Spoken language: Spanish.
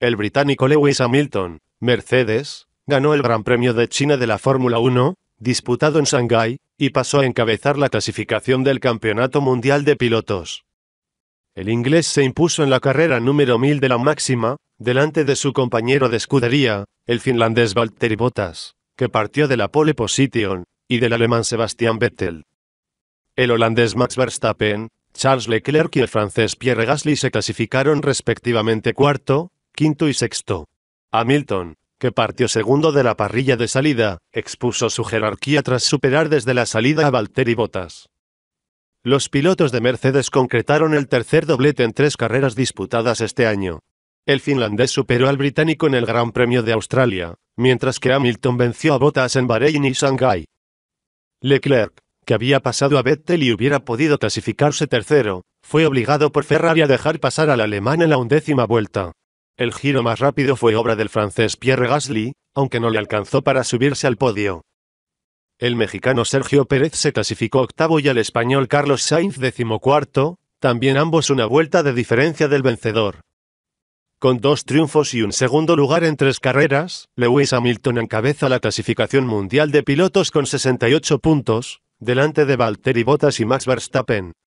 El británico Lewis Hamilton, Mercedes, ganó el Gran Premio de China de la Fórmula 1, disputado en Shanghái, y pasó a encabezar la clasificación del Campeonato Mundial de Pilotos. El inglés se impuso en la carrera número 1000 de la máxima, delante de su compañero de escudería, el finlandés Valtteri Bottas, que partió de la pole position, y del alemán Sebastian Vettel. El holandés Max Verstappen, Charles Leclerc y el francés Pierre Gasly se clasificaron respectivamente cuarto, quinto y sexto. Hamilton, que partió segundo de la parrilla de salida, expuso su jerarquía tras superar desde la salida a Valtteri Bottas. Los pilotos de Mercedes concretaron el tercer doblete en tres carreras disputadas este año. El finlandés superó al británico en el Gran Premio de Australia, mientras que Hamilton venció a Bottas en Bahrein y Shanghái. Leclerc, que había pasado a Vettel y hubiera podido clasificarse tercero, fue obligado por Ferrari a dejar pasar al alemán en la undécima vuelta. El giro más rápido fue obra del francés Pierre Gasly, aunque no le alcanzó para subirse al podio. El mexicano Sergio Pérez se clasificó octavo y el español Carlos Sainz decimocuarto, también ambos una vuelta de diferencia del vencedor. Con dos triunfos y un segundo lugar en tres carreras, Lewis Hamilton encabeza la clasificación mundial de pilotos con 68 puntos, delante de Valtteri Bottas y Max Verstappen.